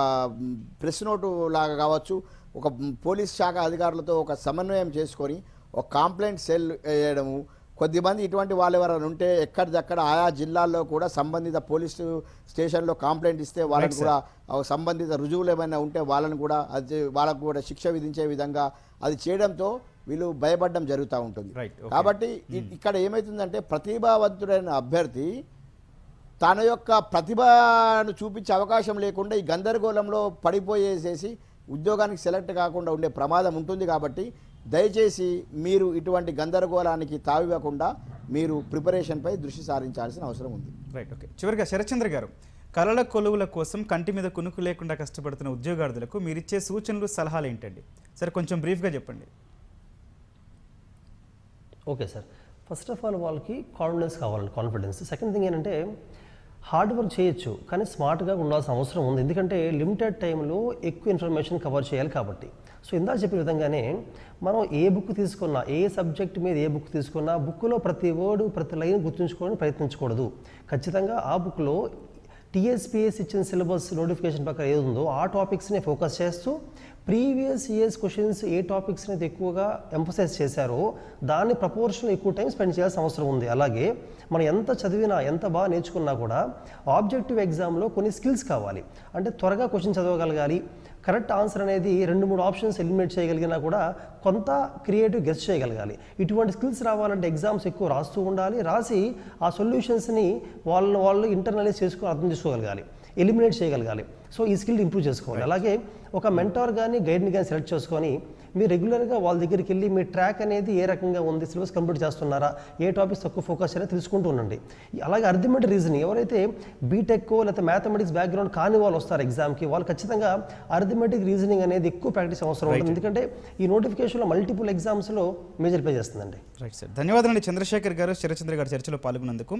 ప్రెస్ నోటు లాగా కావచ్చు ఒక పోలీస్ శాఖ అధికారులతో ఒక సమన్వయం చేసుకొని ఒక కాంప్లైంట్ సెల్ వేయడము కొద్దిమంది ఇటువంటి వాళ్ళు ఎవరైనా ఉంటే ఎక్కడిదక్కడ ఆయా జిల్లాల్లో కూడా సంబంధిత పోలీసు స్టేషన్లో కంప్లైంట్ ఇస్తే వాళ్ళకి కూడా సంబంధిత రుజువులు ఏమైనా ఉంటే వాళ్ళని కూడా అది వాళ్ళకు కూడా శిక్ష విధించే విధంగా అది చేయడంతో వీళ్ళు భయపడడం జరుగుతూ ఉంటుంది కాబట్టి hmm. ఇక్కడ ఏమవుతుందంటే ప్రతిభావంతుడైన అభ్యర్థి తన యొక్క ప్రతిభను చూపించే అవకాశం లేకుండా ఈ గందరగోళంలో పడిపోయేసేసి ఉద్యోగానికి సెలెక్ట్ కాకుండా ఉండే ప్రమాదం ఉంటుంది కాబట్టి దయచేసి మీరు ఇటువంటి గందరగోళానికి తావివ్వకుండా మీరు ప్రిపరేషన్పై దృష్టి సారించాల్సిన అవసరం ఉంది రైట్ ఓకే చివరిగా శరత్చంద్ర గారు కళల కొలువుల కోసం కంటి మీద కునుకు లేకుండా కష్టపడుతున్న ఉద్యోగార్థులకు మీరిచ్చే సూచనలు సలహాలు ఏంటండి సార్ కొంచెం బ్రీఫ్గా చెప్పండి okay sir first of all వాళ్ళకి కాన్ఫిడెన్స్ కావాలండి కాన్ఫిడెన్స్ సెకండ్ థింగ్ ఏంటంటే హార్డ్ వర్క్ చేయొచ్చు కానీ స్మార్ట్గా ఉండాల్సిన అవసరం ఉంది ఎందుకంటే లిమిటెడ్ టైంలో ఎక్కువ ఇన్ఫర్మేషన్ కవర్ చేయాలి కాబట్టి సో ఇందాక చెప్పిన విధంగానే మనం ఏ బుక్ తీసుకున్నా ఏ సబ్జెక్ట్ మీద ఏ బుక్ తీసుకున్నా బుక్లో ప్రతి వర్డు ప్రతి లైన్ గుర్తుంచుకోవడానికి ప్రయత్నించకూడదు ఖచ్చితంగా ఆ బుక్లో టీఎస్పీఎస్ ఇచ్చిన సిలబస్ నోటిఫికేషన్ ప్రకారం ఏది ఉందో ఆ టాపిక్స్ని ఫోకస్ చేస్తూ ప్రీవియస్ ఇయర్స్ క్వశ్చన్స్ ఏ టాపిక్స్ అనేది ఎక్కువగా ఎంఫసైజ్ చేశారో దాన్ని ప్రపోర్షన్ ఎక్కువ టైం స్పెండ్ చేయాల్సిన అవసరం ఉంది అలాగే మనం ఎంత చదివినా ఎంత బాగా నేర్చుకున్నా కూడా ఆబ్జెక్టివ్ ఎగ్జామ్లో కొన్ని స్కిల్స్ కావాలి అంటే త్వరగా క్వశ్చన్ చదవగలగాలి కరెక్ట్ ఆన్సర్ అనేది రెండు మూడు ఆప్షన్స్ ఎలిమినేట్ చేయగలిగినా కూడా కొంత క్రియేటివ్ గెస్ట్ చేయగలగాలి ఇటువంటి స్కిల్స్ రావాలంటే ఎగ్జామ్స్ ఎక్కువ రాస్తూ ఉండాలి రాసి ఆ సొల్యూషన్స్ని వాళ్ళని వాళ్ళు ఇంటర్నలైజ్ చేసుకుని అర్థం చేసుకోగలగాలి ఎలిమినేట్ చేయగలగాలి సో ఈ స్కిల్ ఇంప్రూవ్ చేసుకోవాలి అలాగే ఒక మెంటార్ కానీ గైడ్ని కానీ సెలెక్ట్ చేసుకొని మీరు రెగ్యులర్గా వాళ్ళ దగ్గరికి వెళ్ళి మీ ట్రాక్ అనేది ఏ రకంగా ఉంది సిలబస్ కంప్లీట్ చేస్తున్నారా ఏ టాపిక్స్ తక్కువ ఫోకస్ అయినా తెలుసుకుంటూ ఉండండి అలాగే అర్థమెటిక్ రీజన్ ఎవరైతే బీటెక్ లేకపోతే మ్యాథమెటిక్స్ బ్యాక్గ్రౌండ్ కాని వాళ్ళు వస్తారు ఎగ్జామ్కి వాళ్ళు ఖచ్చితంగా అర్థమెటిక్ రీజనింగ్ అనేది ఎక్కువ ప్రాక్టీస్ అవసరం ఉంటుంది ఎందుకంటే ఈ నోటిఫికేషన్లో మల్టిపుల్ ఎగ్జామ్స్లో మేజర్ పే చేస్తుందండి రైట్ సార్ ధన్యవాదాలు చంద్రశేఖర్ గారు శరచంద్ర గారు చర్చలో పాల్గొన్నందుకు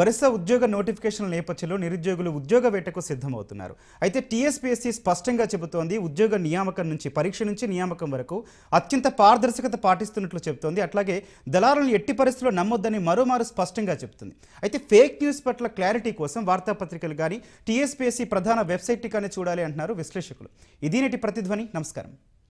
వరుస ఉద్యోగ నోటిఫికేషన్ల నేపథ్యంలో నిరుద్యోగులు ఉద్యోగ వేటకు సిద్ధమవుతున్నారు అయితే టీఎస్పీఎస్సీ స్పష్టంగా చెబుతోంది చెబుతోంది ఉద్యోగ నియామకం నుంచి పరీక్ష నుంచి నియామకం వరకు అత్యంత పారదర్శకత పాటిస్తున్నట్లు చెబుతోంది అట్లాగే దళారులను ఎట్టి పరిస్థితుల్లో నమ్మొద్దని మరోమారు స్పష్టంగా చెబుతుంది అయితే ఫేక్ న్యూస్ పట్ల క్లారిటీ కోసం వార్తాపత్రికలు కానీ టీఎస్పీఎస్సీ ప్రధాన వెబ్సైట్ కానీ చూడాలి అంటున్నారు విశ్లేషకులు ఇది నేటి ప్రతిధ్వని నమస్కారం